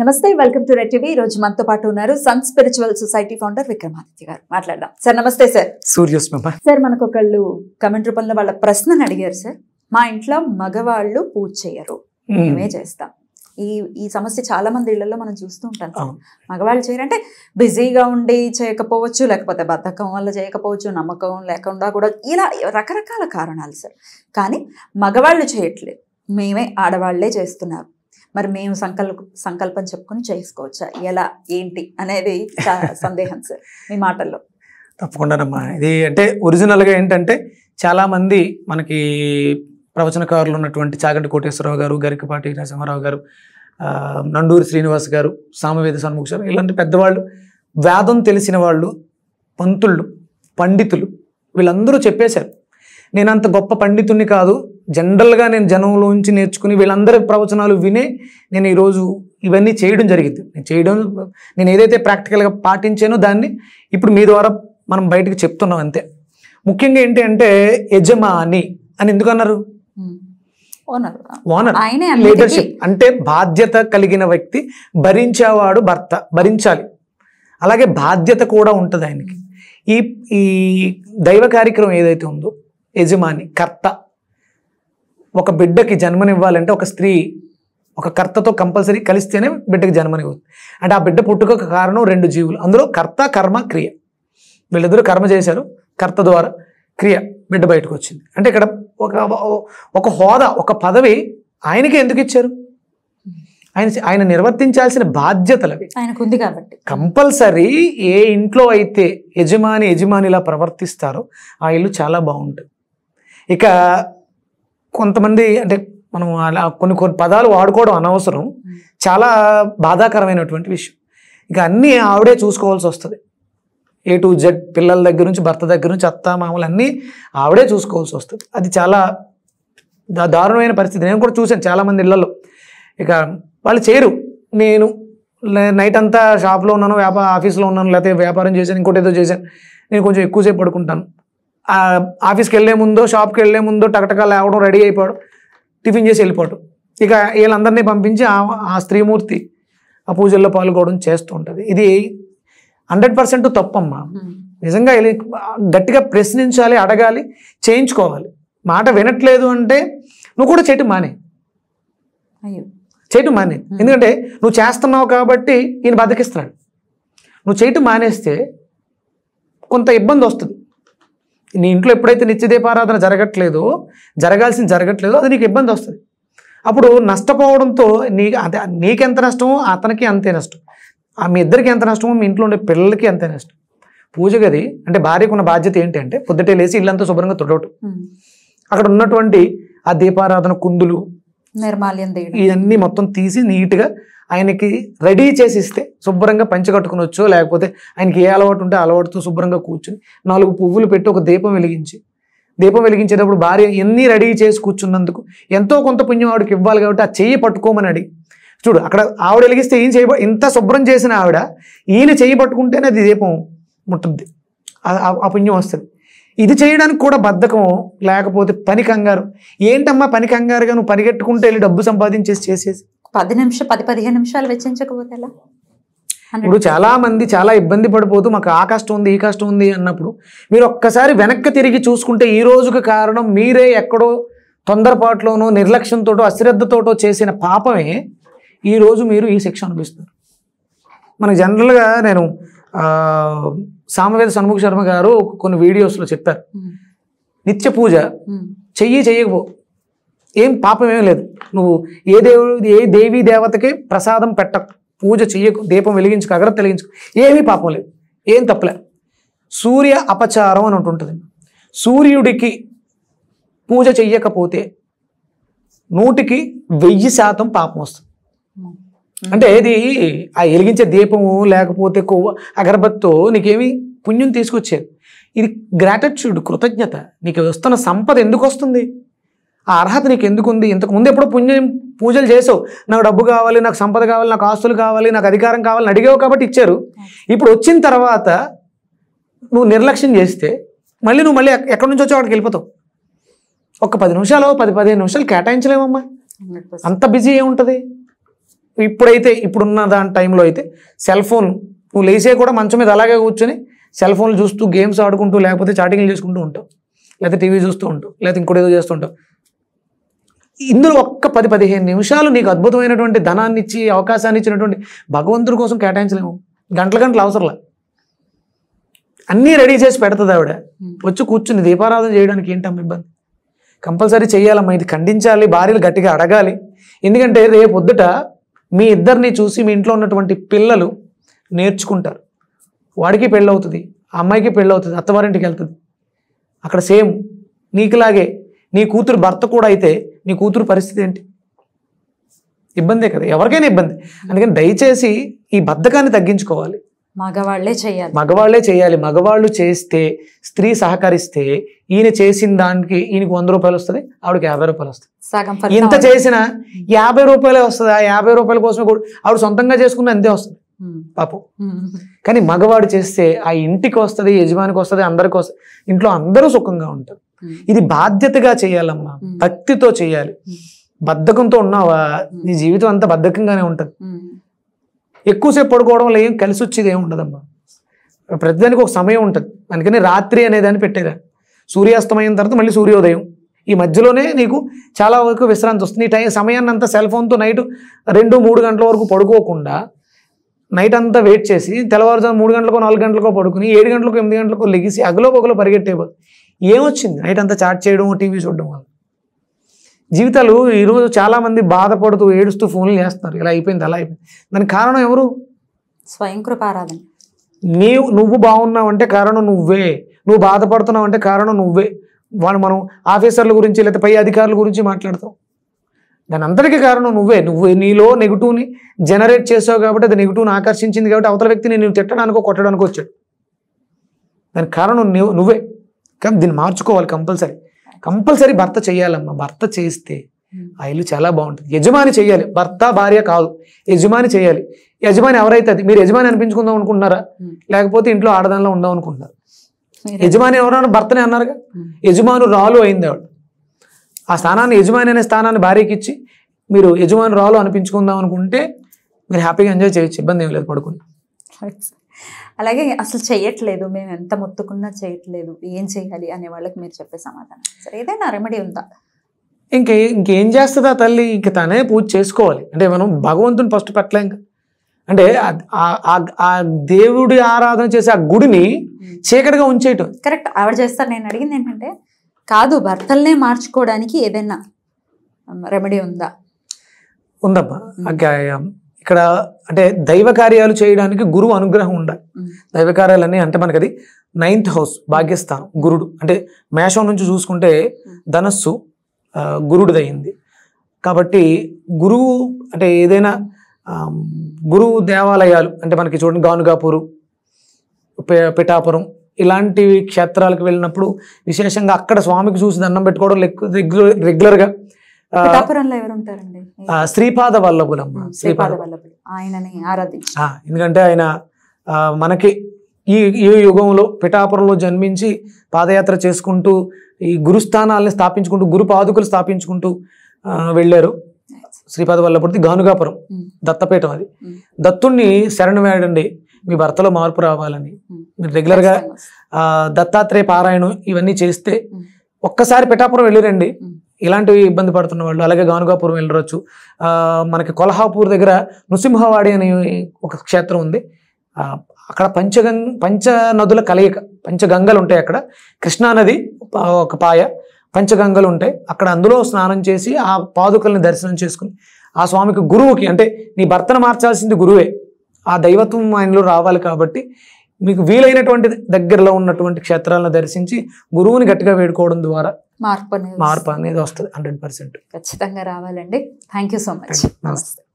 నమస్తే welcome to red TV ఈ రోజు మనతో పాటు ఉన్నారు Sun spiritual society founder Vikramaditya గారు మాట్లాడదాం సార్ నమస్తే సార్ సూర్యోస్మ సార్ మనకు ఒకళ్ళు కమెంట్ రూపంలో వాళ్ళ ప్రశ్నను అడిగారు సార్ మా ఇంట్లో మగవాళ్ళు పూజ చేయరు మేమే చేస్తాం ఈ ఈ సమస్య చాలా మంది ఇళ్లలో మనం చూస్తూ ఉంటాం మగవాళ్ళు చేయరంటే బిజీగా ఉండి చేయకపోవచ్చు లేకపోతే బద్ధకం వల్ల చేయకపోవచ్చు నమ్మకం లేకుండా కూడా ఇలా రకరకాల కారణాలు సార్ కానీ మగవాళ్ళు చేయట్లేదు మేమే ఆడవాళ్లే చేస్తున్నారు మరి మేము సంకల్ప సంకల్పం చెప్పుకుని చేసుకోవచ్చా ఎలా ఏంటి అనేది సందేహం సార్ మీ మాటల్లో తప్పకుండానమ్మా ఇది అంటే ఒరిజినల్గా ఏంటంటే చాలామంది మనకి ప్రవచనకారులు ఉన్నటువంటి చాగంటి కోటేశ్వరరావు గారు గరికపాటి నరసింహారావు గారు నండూరి శ్రీనివాస్ గారు సామవేద సన్ముఖ ఇలాంటి పెద్దవాళ్ళు వేదం తెలిసిన వాళ్ళు పంతుళ్ళు పండితులు వీళ్ళందరూ చెప్పేశారు నేను అంత గొప్ప పండితుణ్ణి కాదు జనరల్గా నేను జనంలోంచి నేర్చుకుని వీళ్ళందరి ప్రవచనాలు వినే నేను ఈరోజు ఇవన్నీ చేయడం జరిగింది నేను చేయడం నేను ఏదైతే ప్రాక్టికల్గా పాటించానో దాన్ని ఇప్పుడు మీ ద్వారా మనం బయటకు చెప్తున్నాం అంతే ముఖ్యంగా ఏంటి అంటే యజమాని అని ఎందుకు అన్నారు ఓనర్ లీడర్షిప్ అంటే బాధ్యత కలిగిన వ్యక్తి భరించేవాడు భర్త భరించాలి అలాగే బాధ్యత కూడా ఉంటుంది ఆయనకి ఈ ఈ దైవ కార్యక్రమం ఏదైతే ఉందో యజమాని కర్త ఒక బిడ్డకి జన్మనివ్వాలంటే ఒక స్త్రీ ఒక కర్తతో కంపల్సరీ కలిస్తేనే బిడ్డకి జన్మనివ్వదు అంటే ఆ బిడ్డ పుట్టుకకు కారణం రెండు జీవులు అందులో కర్త కర్మ క్రియ వీళ్ళిద్దరూ కర్మ చేశారు కర్త ద్వారా క్రియ బిడ్డ బయటకు వచ్చింది అంటే ఇక్కడ ఒక ఒక హోదా ఒక పదవి ఆయనకి ఎందుకు ఇచ్చారు ఆయన ఆయన నిర్వర్తించాల్సిన బాధ్యతలు అవి ఆయనకు ఉంది కాబట్టి కంపల్సరీ ఏ ఇంట్లో అయితే యజమాని యజమానిలా ప్రవర్తిస్తారో ఆ ఇల్లు చాలా బాగుంటుంది ఇక కొంతమంది అంటే మనం అలా కొన్ని కొన్ని పదాలు వాడుకోవడం అనవసరం చాలా బాధాకరమైనటువంటి విషయం ఇక అన్నీ ఆవిడే చూసుకోవాల్సి వస్తుంది ఏ టు జెడ్ పిల్లల దగ్గర నుంచి భర్త దగ్గర నుంచి అత్త మామూలు అన్నీ ఆవిడే చూసుకోవాల్సి వస్తుంది అది చాలా దారుణమైన పరిస్థితి నేను కూడా చూశాను చాలామంది ఇళ్లలో ఇక వాళ్ళు చేయరు నేను నైట్ అంతా షాప్లో ఉన్నాను వ్యాపార ఆఫీస్లో ఉన్నాను లేకపోతే వ్యాపారం చేశాను ఇంకోటి ఏదో చేశాను నేను కొంచెం ఎక్కువసేపు పడుకుంటాను ఆఫీస్కి వెళ్లే ముందో షాప్కి వెళ్లే ముందో టకటకా లేవడం రెడీ అయిపోవడం టిఫిన్ చేసి వెళ్ళిపోవడం ఇక వీళ్ళందరినీ పంపించి ఆ స్త్రీమూర్తి ఆ పూజల్లో పాల్గొనడం చేస్తూ ఉంటుంది ఇది హండ్రెడ్ పర్సెంట్ తప్పమ్మా hmm. నిజంగా గట్టిగా ప్రశ్నించాలి అడగాలి చేయించుకోవాలి మాట వినట్లేదు అంటే నువ్వు కూడా చెట్టు మానే చెట్టు మానే hmm. ఎందుకంటే నువ్వు చేస్తున్నావు కాబట్టి ఈయన బతికిస్తున్నాడు నువ్వు చెట్టు మానేస్తే కొంత ఇబ్బంది వస్తుంది నీ ఇంట్లో ఎప్పుడైతే నిత్యదీపారాధన జరగట్లేదో జరగాల్సింది జరగట్లేదో అది నీకు ఇబ్బంది వస్తుంది అప్పుడు నష్టపోవడంతో నీ అదే నీకెంత నష్టమో అతనికి అంతే నష్టం మీ ఇద్దరికి ఎంత నష్టమో మీ ఇంట్లో ఉండే పిల్లలకి అంతే నష్టం పూజ గది అంటే భార్యకు ఉన్న బాధ్యత ఏంటంటే పొద్దుటే లేచి ఇల్లంతా శుభ్రంగా తుడవటం అక్కడ ఉన్నటువంటి ఆ దీపారాధన కుందులు నిర్మాల్యం ఇవన్నీ మొత్తం తీసి నీట్గా ఆయనకి రెడీ చేసి ఇస్తే శుభ్రంగా పంచగట్టుకునొచ్చు లేకపోతే ఆయనకి ఏ అలవాటు ఉంటే అలవాటుతో శుభ్రంగా కూర్చుని నాలుగు పువ్వులు పెట్టి ఒక దీపం వెలిగించి దీపం వెలిగించేటప్పుడు భార్య ఎన్ని రెడీ చేసి కూర్చున్నందుకు ఎంతో కొంత పుణ్యం ఆవిడకి ఇవ్వాలి కాబట్టి ఆ చెయ్యి పట్టుకోమని అడిగి చూడు అక్కడ ఆవిడ వెలిగిస్తే ఏం చేయ ఇంత శుభ్రం చేసిన ఆవిడ ఈయన చెయ్యి పట్టుకుంటేనే అది దీపం ముట్టుద్ది ఆ పుణ్యం వస్తుంది ఇది చేయడానికి కూడా బద్ధకం లేకపోతే పని కంగారు ఏంటమ్మా పని కంగారుగా నువ్వు పనిగట్టుకుంటే వెళ్ళి డబ్బు సంపాదించేసి చేసేసి పది నిమిషం పది పదిహేను నిమిషాలు వెచ్చించకపోతే ఎలా ఇప్పుడు చాలా మంది చాలా ఇబ్బంది పడిపోతూ మాకు ఆ కష్టం ఉంది ఈ కష్టం ఉంది అన్నప్పుడు మీరు ఒక్కసారి వెనక్కి తిరిగి చూసుకుంటే ఈ రోజుకు కారణం మీరే ఎక్కడో తొందరపాటులోనో నిర్లక్ష్యంతో అశ్రద్ధతోటో చేసిన పాపమే ఈరోజు మీరు ఈ శిక్ష అనిపిస్తారు మనకు జనరల్గా నేను సామవేద సన్ముఖ శర్మ గారు కొన్ని వీడియోస్లో చెప్పారు నిత్య పూజ చెయ్యి చెయ్యకపో ఏం పాపం ఏం లేదు నువ్వు ఏ దేవుడు ఏ దేవీ దేవతకి ప్రసాదం పెట్ట పూజ చెయ్యకు దీపం వెలిగించు అగ్రత వెలిగించుకు ఏమీ పాపం లేదు ఏం తప్పలే సూర్య అపచారం అని ఉంటుంటుంది సూర్యుడికి పూజ చెయ్యకపోతే నూటికి వెయ్యి శాతం పాపం వస్తుంది అంటే ఇది ఆ వెలిగించే దీపము లేకపోతే కొవ్వ అగరబత్తో నీకేమి పుణ్యం తీసుకొచ్చేది ఇది గ్రాటిట్యూడ్ కృతజ్ఞత నీకు వస్తున్న సంపద ఎందుకు వస్తుంది ఆ అర్హత నీకు ఎందుకుంది ఇంతకుముందు ఎప్పుడో పుణ్యం పూజలు చేసావు నాకు డబ్బు కావాలి నాకు సంపద కావాలి నాకు ఆస్తులు కావాలి నాకు అధికారం కావాలి అడిగావు కాబట్టి ఇచ్చారు ఇప్పుడు వచ్చిన తర్వాత నువ్వు నిర్లక్ష్యం చేస్తే మళ్ళీ నువ్వు మళ్ళీ ఎక్కడి నుంచి వచ్చావు అక్కడికి వెళ్ళిపోతావు ఒక పది నిమిషాలు పది పదిహేను నిమిషాలు కేటాయించలేమమ్మా అంత బిజీ ఏముంటుంది ఇప్పుడైతే ఇప్పుడున్న దాని టైంలో అయితే సెల్ ఫోన్ నువ్వు లేసే కూడా మంచం మీద అలాగే కూర్చొని సెల్ ఫోన్లు చూస్తూ గేమ్స్ ఆడుకుంటూ లేకపోతే చాటింగ్లు చేసుకుంటూ ఉంటావు లేకపోతే టీవీ చూస్తూ ఉంటావు లేకపోతే ఇంకోటి ఏదో చేస్తూ ఉంటావు ఇందులో ఒక్క పది పదిహేను నిమిషాలు నీకు అద్భుతమైనటువంటి ధనాన్ని ఇచ్చి అవకాశాన్ని ఇచ్చినటువంటి భగవంతుడి కోసం కేటాయించలేము గంటల గంటలు అవసరంలా అన్నీ రెడీ చేసి పెడుతుంది ఆవిడ hmm. వచ్చి కూర్చుని దీపారాధన చేయడానికి ఏంటమ్మ ఇబ్బంది కంపల్సరీ చేయాలమ్మా ఇది ఖండించాలి భార్యలు గట్టిగా అడగాలి ఎందుకంటే రేపు పొద్దుట మీ ఇద్దరిని చూసి మీ ఇంట్లో ఉన్నటువంటి పిల్లలు నేర్చుకుంటారు వాడికి పెళ్ళవుతుంది అమ్మాయికి పెళ్ళవుతుంది అత్తవారింటికి వెళ్తుంది అక్కడ సేమ్ నీకులాగే నీ కూతురు భర్త కూడా అయితే నీ కూతురు పరిస్థితి ఏంటి ఇబ్బందే కదా ఎవరికైనా ఇబ్బంది అందుకని దయచేసి ఈ బద్ధకాన్ని తగ్గించుకోవాలి మగవాళ్లే చేయాలి మగవాళ్లే చేయాలి మగవాళ్ళు చేస్తే స్త్రీ సహకరిస్తే ఈయన చేసిన దానికి ఈయనకి వంద రూపాయలు వస్తుంది ఆవిడకి యాభై రూపాయలు వస్తుంది ఎంత ఇంత చేసినా యాభై రూపాయలే వస్తుంది ఆ యాభై రూపాయల కోసం కూడా ఆవిడ సొంతంగా చేసుకున్న అంతే వస్తుంది పాపం కానీ మగవాడు చేస్తే ఆ ఇంటికి వస్తుంది యజమానికి వస్తుంది అందరికి వస్తుంది ఇంట్లో అందరూ సుఖంగా ఉంటారు ఇది బాధ్యతగా చేయాలమ్మా భక్తితో చేయాలి బద్ధకంతో ఉన్నావా నీ జీవితం అంతా బద్ధకంగానే ఉంటుంది ఎక్కువసేపు పడుకోవడం వల్ల ఏం కలిసి వచ్చేది ఏమి ఉండదమ్మా ప్రతిదానికి ఒక సమయం ఉంటుంది అందుకని రాత్రి అనేదాన్ని పెట్టేదా సూర్యాస్తమయం తర్వాత మళ్ళీ సూర్యోదయం ఈ మధ్యలోనే నీకు చాలా వరకు విశ్రాంతి వస్తుంది ఈ టైం సమయాన్ని అంతా సెల్ ఫోన్తో నైట్ రెండు మూడు గంటల వరకు పడుకోకుండా నైట్ అంతా వెయిట్ చేసి తెల్లవారుజాము మూడు గంటలకో నాలుగు గంటలకో పడుకుని ఏడు గంటలకు ఎనిమిది గంటలకో లెగిసి అగలో పొగలో పరిగెట్టేవారు ఏమొచ్చింది నైట్ అంతా చాట్ చేయడం టీవీ చూడడం వల్ల జీవితాలు ఈరోజు చాలామంది బాధపడుతూ ఏడుస్తూ ఫోన్లు చేస్తున్నారు ఇలా అయిపోయింది అలా అయిపోయింది దానికి కారణం ఎవరు స్వయం కృపారాధన నీవు నువ్వు బాగున్నావంటే కారణం నువ్వే నువ్వు బాధపడుతున్నావు అంటే కారణం నువ్వే వాళ్ళు మనం ఆఫీసర్ల గురించి లేకపోతే పై అధికారుల గురించి మాట్లాడతాం దాని అందరికీ కారణం నువ్వే నువ్వు నీలో నెగిటివ్ని జనరేట్ చేసావు కాబట్టి అది నెగిటివ్ని ఆకర్షించింది కాబట్టి అవతల వ్యక్తిని నేను తిట్టడానికో కొట్టడానికో వచ్చాడు దానికి కారణం నువ్వే కానీ దీన్ని మార్చుకోవాలి కంపల్సరీ కంపల్సరీ భర్త చేయాలమ్మా భర్త చేస్తే ఆ ఇల్లు చాలా బాగుంటుంది యజమాని చేయాలి భర్త భార్య కాదు యజమాని చేయాలి యజమాని ఎవరైతే అది మీరు యజమాని అనిపించుకుందాం అనుకుంటున్నారా లేకపోతే ఇంట్లో ఆడదానిలో ఉందాం అనుకుంటున్నారు యజమాని ఎవరన్నా భర్తనే అన్నారుగా యజమాను రాలు అయింది వాళ్ళు ఆ స్థానాన్ని యజమాని అనే స్థానాన్ని భార్యకి ఇచ్చి మీరు యజమాని రాలు అనిపించుకుందాం అనుకుంటే మీరు హ్యాపీగా ఎంజాయ్ చేయొచ్చు ఇబ్బంది ఏం లేదు పడుకుని అలాగే అసలు చేయట్లేదు మేము ఎంత మొత్తుకున్నా చేయట్లేదు ఏం చేయాలి అనే వాళ్ళకి మీరు చెప్పే సమాధానం సరే ఏదైనా రెమెడీ ఉందా ఇంకే ఇంకేం చేస్తుందా తల్లి ఇంక తనే పూజ చేసుకోవాలి అంటే మనం భగవంతుని ఫస్ట్ పెట్టలేం అంటే ఆ దేవుడి ఆరాధన చేసే ఆ గుడిని చీకటిగా ఉంచేయటం కరెక్ట్ ఆవిడ చేస్తారు నేను అడిగింది ఏంటంటే కాదు భర్తల్నే మార్చుకోవడానికి ఏదైనా రెమెడీ um, ఉందా ఉందమ్మా ఇక్కడ అంటే దైవ కార్యాలు చేయడానికి గురువు అనుగ్రహం ఉండాలి దైవ కార్యాలన్నీ అంటే మనకి అది నైన్త్ హౌస్ భాగ్యస్థానం గురుడు అంటే మేషం నుంచి చూసుకుంటే ధనస్సు గురుడిదయ్యింది కాబట్టి గురువు అంటే ఏదైనా గురువు దేవాలయాలు అంటే మనకి చూడండి గానుగాపూరు పిఠాపురం ఇలాంటి క్షేత్రాలకు వెళ్ళినప్పుడు విశేషంగా అక్కడ స్వామికి చూసి దండం పెట్టుకోవడం రెగ్యులర్ రెగ్యులర్గా శ్రీపాద వల్లభులమ్మ శ్రీపాద వల్లభులు ఎందుకంటే ఆయన మనకి ఈ ఈ యుగంలో పిఠాపురంలో జన్మించి పాదయాత్ర చేసుకుంటూ ఈ గురుస్థానాల్ని స్థాపించుకుంటూ గురు పాదుకులు స్థాపించుకుంటూ వెళ్ళారు శ్రీపాద వల్లపూర్తి గానుగాపురం దత్తపీఠం అది దత్తుణ్ణి శరణు వేయడండి మీ భర్తలో మార్పు రావాలని మీరు రెగ్యులర్గా దత్తాత్రేయ పారాయణం ఇవన్నీ చేస్తే ఒక్కసారి పిఠాపురం వెళ్ళిరండి ఇలాంటివి ఇబ్బంది పడుతున్న వాళ్ళు అలాగే గానుగాపురం వెళ్ళరొచ్చు మనకి కొల్హాపూర్ దగ్గర నృసింహవాడి అనే ఒక క్షేత్రం ఉంది అక్కడ పంచగం పంచ నదుల కలయిక పంచగంగలు ఉంటాయి అక్కడ కృష్ణానది ఒక పాయ పంచగంగలు ఉంటాయి అక్కడ అందులో స్నానం చేసి ఆ పాదుకల్ని దర్శనం చేసుకుని ఆ స్వామికి గురువుకి అంటే నీ భర్తను మార్చాల్సింది గురువే ఆ దైవత్వం ఆయనలో రావాలి కాబట్టి మీకు వీలైనటువంటి దగ్గరలో ఉన్నటువంటి క్షేత్రాలను దర్శించి గురువుని గట్టిగా వేడుకోవడం ద్వారా మార్పు అనేది మార్పు అనేది వస్తుంది హండ్రెడ్ పర్సెంట్ ఖచ్చితంగా రావాలండి థ్యాంక్ యూ సో మచ్ నమస్తే